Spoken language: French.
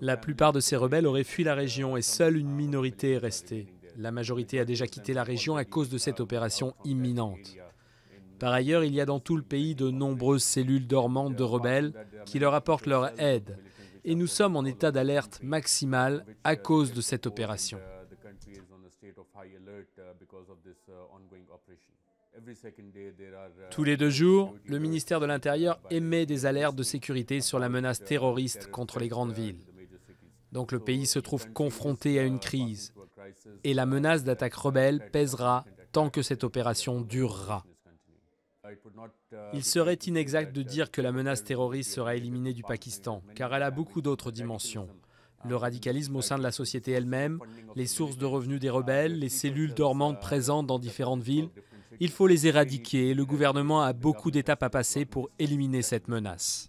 La plupart de ces rebelles auraient fui la région et seule une minorité est restée. La majorité a déjà quitté la région à cause de cette uh, opération imminente. Par ailleurs, il y a dans tout le pays de nombreuses cellules dormantes de rebelles qui leur apportent leur aide. Et nous sommes en état d'alerte maximale à cause de cette opération. Uh, Uh, Tous les deux jours, le ministère de l'Intérieur émet des alertes de sécurité sur la menace uh, terroriste contre les grandes uh, villes. Donc le pays se trouve confronté à une crise et la menace d'attaque rebelle pèsera tant que cette opération durera. Il serait inexact de dire que la menace terroriste sera éliminée du Pakistan, car elle a beaucoup d'autres dimensions. Le radicalisme au sein de la société elle-même, les sources de revenus des rebelles, les cellules dormantes présentes dans différentes villes, il faut les éradiquer. et Le euh, gouvernement a beaucoup d'étapes à passer pour éliminer cette menace.